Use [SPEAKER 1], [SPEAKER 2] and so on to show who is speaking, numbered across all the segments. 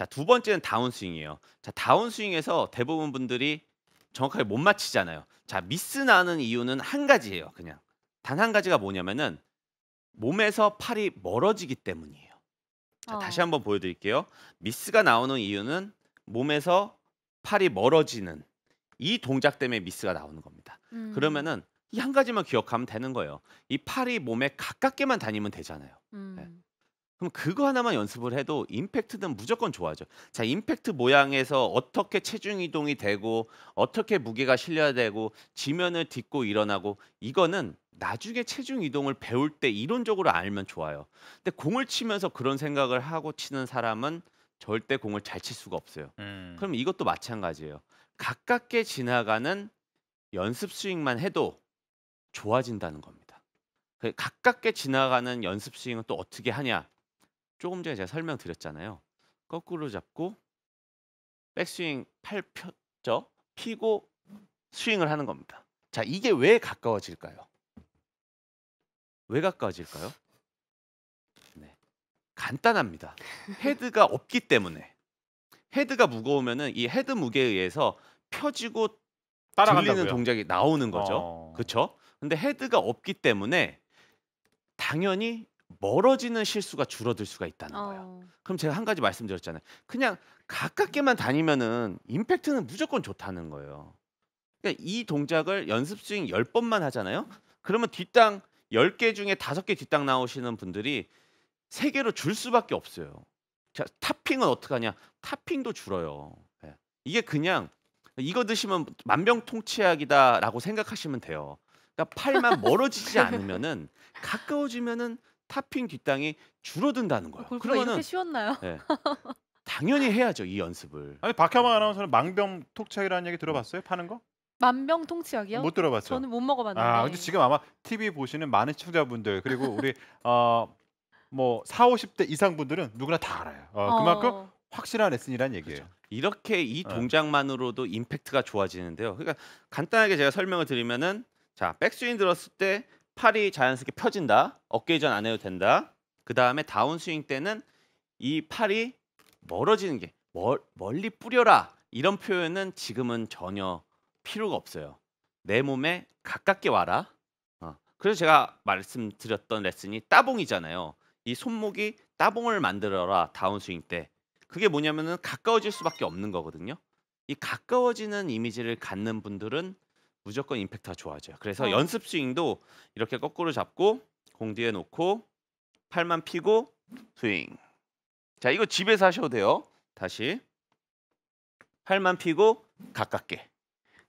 [SPEAKER 1] 자, 두 번째는 다운스윙이에요. 자, 다운스윙에서 대부분 분들이 정확하게 못 맞히잖아요. 자, 미스 나는 이유는 한 가지예요. 그냥 단 한 가지가 뭐냐면은 몸에서 팔이 멀어지기 때문이에요. 자, 어. 다시 한번 보여드릴게요. 미스가 나오는 이유는 몸에서 팔이 멀어지는 이 동작 때문에 미스가 나오는 겁니다. 음. 그러면은 이 한 가지만 기억하면 되는 거예요. 이 팔이 몸에 가깝게만 다니면 되잖아요. 네. 음. 네. 그럼 그거 하나만 연습을 해도 임팩트는 무조건 좋아져. 자, 임팩트 모양에서 어떻게 체중 이동이 되고 어떻게 무게가 실려야 되고 지면을 딛고 일어나고 이거는 나중에 체중 이동을 배울 때 이론적으로 알면 좋아요. 근데 공을 치면서 그런 생각을 하고 치는 사람은 절대 공을 잘 칠 수가 없어요. 음. 그럼 이것도 마찬가지예요. 가깝게 지나가는 연습 스윙만 해도 좋아진다는 겁니다. 그 가깝게 지나가는 연습 스윙은 또 어떻게 하냐? 조금 전에 제가 설명드렸잖아요. 거꾸로 잡고 백스윙 팔펴죠 피고 스윙을 하는 겁니다. 자, 이게 왜 가까워질까요? 왜 가까워질까요? 네. 간단합니다. 헤드가 없기 때문에. 헤드가 무거우면은 이 헤드 무게에 의해서 펴지고 따라가다는 동작이 나오는 거죠. 어... 그렇죠? 근데 헤드가 없기 때문에 당연히 멀어지는 실수가 줄어들 수가 있다는 어. 거예요. 어. 그럼 제가 한 가지 말씀드렸잖아요. 그냥 가깝게만 다니면은 임팩트는 무조건 좋다는 거예요. 그러니까 이 동작을 연습 스윙 10번만 하잖아요. 그러면 뒷땅 10개 중에 5개 뒷땅 나오시는 분들이 3개로 줄 수밖에 없어요. 자, 탑핑은 어떡 하냐? 탑핑도 줄어요. 예. 이게 그냥 이거 드시면 만병통치약이다라고 생각하시면 돼요. 그러니까 팔만 멀어지지 않으면은 가까워지면은 탑핑 뒷땅이 줄어든다는 거예요. 어, 골프가 그러면은, 이렇게 쉬웠나요? 네. 당연히 해야죠 이 연습을. 아니 박현만 아나운서는 망병통치약이라는 얘기 들어봤어요? 파는 거? 만병통치약이요? 못 들어봤어요. 저는 못 먹어봤는데. 아 근데 지금 아마 TV 보시는 많은 시청자분들 그리고 우리 어 뭐 4, 50대 이상 분들은 누구나 다 알아요. 어, 어. 그만큼 어. 확실한 레슨이란 얘기예요. 그렇죠. 이렇게 이 어. 동작만으로도 임팩트가 좋아지는데요. 그러니까 간단하게 제가 설명을 드리면은 자 백스윙 들었을 때 팔이 자연스럽게 펴진다. 어깨 이전 안 해도 된다. 그 다음에 다운스윙 때는 이 팔이 멀어지는 게 멀, 멀리 뿌려라 이런 표현은 지금은 전혀 필요가 없어요. 내 몸에 가깝게 와라. 어. 그래서 제가 말씀드렸던 레슨이 따봉이잖아요. 이 손목이 따봉을 만들어라 다운스윙 때. 그게 뭐냐면은 가까워질 수밖에 없는 거거든요. 이 가까워지는 이미지를 갖는 분들은 무조건 임팩트가 좋아져요. 그래서 어. 연습 스윙도 이렇게 거꾸로 잡고 공 뒤에 놓고 팔만 피고 스윙. 자, 이거 집에서 하셔도 돼요. 다시 팔만 피고 가깝게.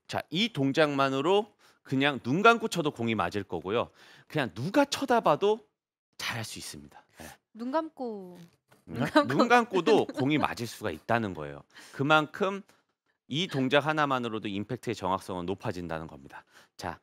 [SPEAKER 1] 자, 이 동작만으로 그냥 눈 감고 쳐도 공이 맞을 거고요. 그냥 누가 쳐다봐도 잘 할 수 있습니다. 네. 눈 감고 눈 감고. 눈 감고도 공이 맞을 수가 있다는 거예요. 그만큼 이 동작 하나만으로도 임팩트의 정확성은 높아진다는 겁니다. 자,